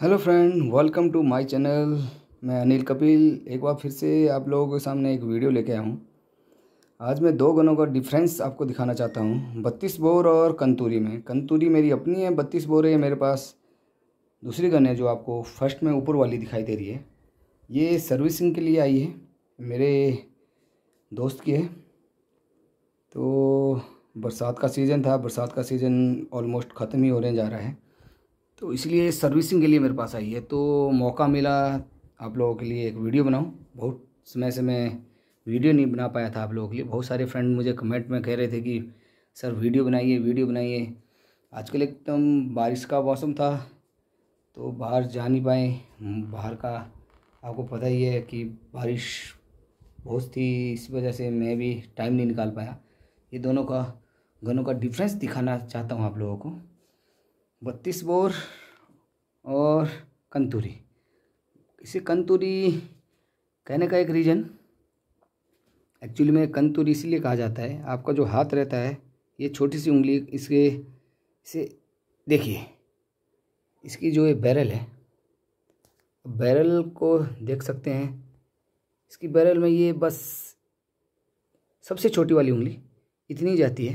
hello friend welcome to my channel मैं अनिल कपिल एक बार फिर से आप लोगों के सामने एक वीडियो लेके आया हूँ आज मैं दो गनों का डिफरेंस आपको दिखाना चाहता हूँ बत्तीस बोर और कंतूरी में कंतूरी मेरी अपनी है बत्तीस बोर है मेरे पास दूसरी गन है जो आपको फर्स्ट में ऊपर वाली दिखाई दे रही है ये सर्विसिंग के लिए आई है मेरे दोस्त की है तो बरसात का सीज़न था बरसात का सीज़न ऑलमोस्ट ख़त्म ही होने जा रहा है तो इसलिए सर्विसिंग के लिए मेरे पास आई है तो मौका मिला आप लोगों के लिए एक वीडियो बनाऊँ बहुत समय से मैं वीडियो नहीं बना पाया था आप लोगों के लिए बहुत सारे फ्रेंड मुझे कमेंट में कह रहे थे कि सर वीडियो बनाइए वीडियो बनाइए आजकल एकदम बारिश का मौसम था तो बाहर जा नहीं पाए बाहर का आपको पता ही है कि बारिश बहुत थी इस वजह से मैं भी टाइम नहीं निकाल पाया ये दोनों का दोनों का डिफरेंस दिखाना चाहता हूँ आप लोगों को बत्तीस बोर और कंतूरी इसे कंतूरी कहने का एक रीज़न एक्चुअली में कंतूरी इसीलिए कहा जाता है आपका जो हाथ रहता है ये छोटी सी उंगली इसके इसे देखिए इसकी जो ये बैरल है बैरल को देख सकते हैं इसकी बैरल में ये बस सबसे छोटी वाली उंगली इतनी जाती है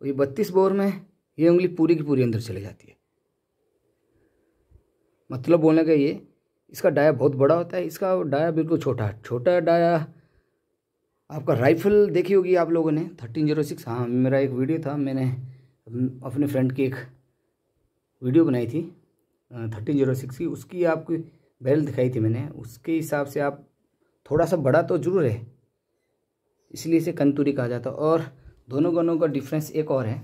और ये बत्तीस बोर में ये उंगली पूरी की पूरी अंदर चले जाती है मतलब बोलने का ये इसका डाया बहुत बड़ा होता है इसका डाया बिल्कुल छोटा छोटा डाया आपका राइफल देखी होगी आप लोगों ने थर्टीन जीरो सिक्स हाँ मेरा एक वीडियो था मैंने अपने फ्रेंड की एक वीडियो बनाई थी थर्टीन जीरो सिक्स की उसकी आपकी बैल दिखाई थी मैंने उसके हिसाब से आप थोड़ा सा बड़ा तो ज़रूर है इसलिए इसे कंतूरी कहा जाता है और दोनों गनों का डिफरेंस एक और है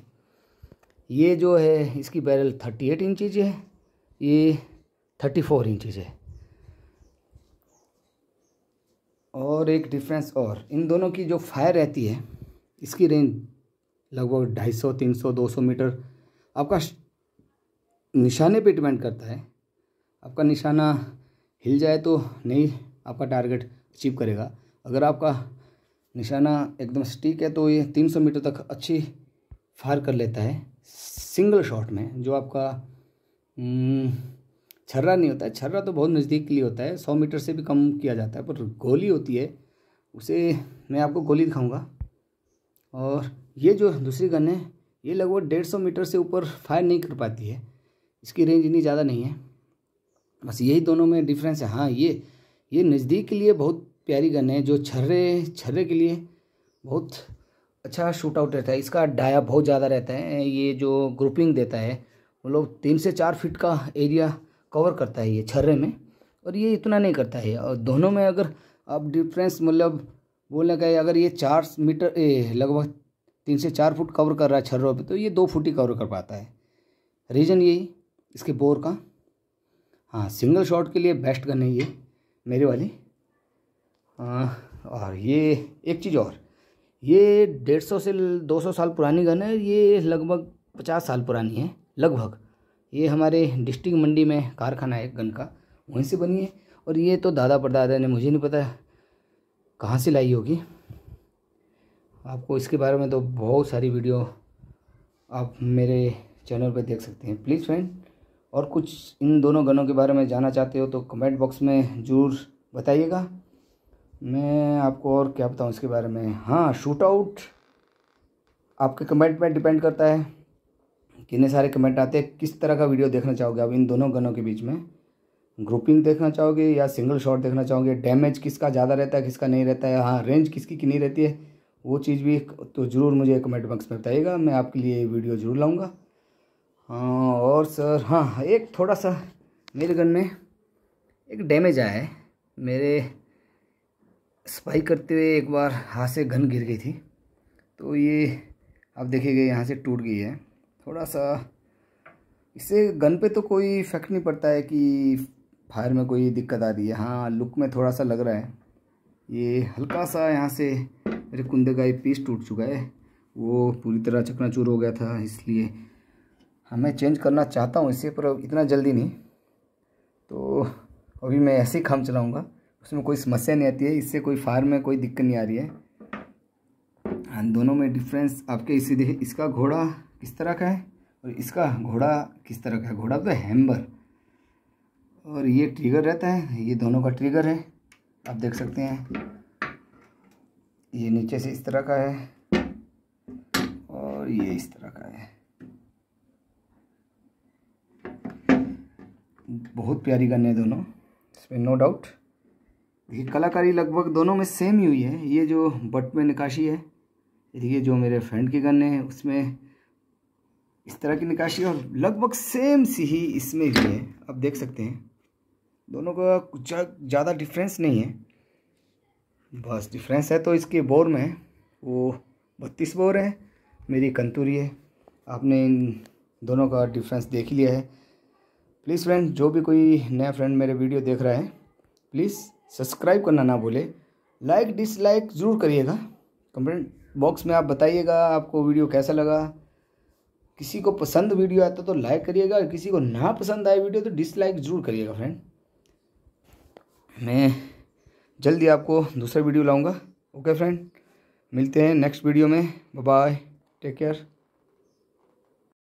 ये जो है इसकी बैरल थर्टी एट इंचज है ये थर्टी फोर इंचज है और एक डिफरेंस और इन दोनों की जो फायर रहती है इसकी रेंज लगभग ढाई सौ तीन सौ दो सौ मीटर आपका निशाने पे डिपेंड करता है आपका निशाना हिल जाए तो नहीं आपका टारगेट अचीव करेगा अगर आपका निशाना एकदम स्टीक है तो ये तीन सौ मीटर तक अच्छी फायर कर लेता है सिंगल शॉट में जो आपका हम्म, छर्रा नहीं होता है छर्रा तो बहुत नज़दीक के लिए होता है सौ मीटर से भी कम किया जाता है पर गोली होती है उसे मैं आपको गोली दिखाऊंगा और ये जो दूसरी गन है ये लगभग डेढ़ सौ मीटर से ऊपर फायर नहीं कर पाती है इसकी रेंज इतनी ज़्यादा नहीं है बस यही दोनों में डिफरेंस है हाँ ये ये नज़दीक के लिए बहुत प्यारी गन है जो छर्रे छर्रे के लिए बहुत अच्छा शूट आउट रहता है इसका डाया बहुत ज़्यादा रहता है ये जो ग्रुपिंग देता है वो लोग तीन से चार फीट का एरिया कवर करता है ये छर्रे में और ये इतना नहीं करता है और दोनों में अगर आप डिफरेंस मतलब बोलने का अगर ये चार मीटर लगभग तीन से चार फुट कवर कर रहा है छर्रों पे तो ये दो फुट ही कवर कर पाता है रीज़न यही इसके बोर का हाँ सिंगल शॉट के लिए बेस्ट गन है ये मेरे वाली आ, हाँ, और ये एक चीज़ और ये डेढ़ सौ से दो सौ साल पुरानी गन है ये लगभग पचास साल पुरानी है लगभग ये हमारे डिस्ट्रिक्ट मंडी में कारखाना है गन का वहीं से बनी है और ये तो दादा परदादा ने मुझे नहीं पता कहाँ से लाई होगी आपको इसके बारे में तो बहुत सारी वीडियो आप मेरे चैनल पर देख सकते हैं प्लीज़ फ्रेंड और कुछ इन दोनों गनों के बारे में जानना चाहते हो तो कमेंट बॉक्स में ज़रूर बताइएगा मैं आपको और क्या बताऊँ इसके बारे में हाँ शूट आउट आपके कमेंट पर डिपेंड करता है कितने सारे कमेंट आते हैं किस तरह का वीडियो देखना चाहोगे आप इन दोनों गनों के बीच में ग्रुपिंग देखना चाहोगे या सिंगल शॉट देखना चाहोगे डैमेज किसका ज़्यादा रहता है किसका नहीं रहता है हाँ रेंज किसकी की नहीं रहती है वो चीज़ भी तो ज़रूर मुझे कमेंट बॉक्स में बताइएगा मैं आपके लिए वीडियो ज़रूर लाऊँगा हाँ और सर हाँ एक थोड़ा सा मेरे गन में एक डैमेज आया है मेरे स्पाई करते हुए एक बार हाथ से गन गिर गई थी तो ये आप देखिएगा यहाँ से टूट गई है थोड़ा सा इससे गन पे तो कोई इफेक्ट नहीं पड़ता है कि फायर में कोई दिक्कत आ रही है हाँ लुक में थोड़ा सा लग रहा है ये हल्का सा यहाँ से मेरे कुंदे का ये पीस टूट चुका है वो पूरी तरह चकनाचूर हो गया था इसलिए हाँ मैं चेंज करना चाहता हूँ इसे पर इतना जल्दी नहीं तो अभी मैं ऐसे ही काम चलाऊँगा उसमें कोई समस्या नहीं आती है इससे कोई फार्म में कोई दिक्कत नहीं आ रही है हाँ, दोनों में डिफरेंस आपके इसी देखिए इसका घोड़ा किस तरह का है और इसका घोड़ा किस तरह का है घोड़ा तो हैम्बर और ये ट्रिगर रहता है ये दोनों का ट्रिगर है आप देख सकते हैं ये नीचे से इस तरह का है और ये इस तरह का है बहुत प्यारी गन है दोनों इसमें नो डाउट देखिए कलाकारी लगभग दोनों में सेम ही हुई है ये जो बट में निकासी है देखिए जो मेरे फ्रेंड की गन है उसमें इस तरह की निकासी और लगभग सेम सी ही इसमें भी है आप देख सकते हैं दोनों का कुछ ज़्यादा डिफरेंस नहीं है बस डिफरेंस है तो इसके बोर में है वो बत्तीस बोर है मेरी कंतूरी है आपने इन दोनों का डिफरेंस देख लिया है प्लीज़ फ्रेंड जो भी कोई नया फ्रेंड मेरे वीडियो देख रहा है प्लीज़ सब्सक्राइब करना ना भूले लाइक डिसलाइक ज़रूर करिएगा कमेंट बॉक्स में आप बताइएगा आपको वीडियो कैसा लगा किसी को पसंद वीडियो आता तो लाइक करिएगा और किसी को ना पसंद आए वीडियो तो डिसलाइक ज़रूर करिएगा फ्रेंड मैं जल्दी आपको दूसरा वीडियो लाऊंगा ओके फ्रेंड मिलते हैं नेक्स्ट वीडियो में बाय टेक केयर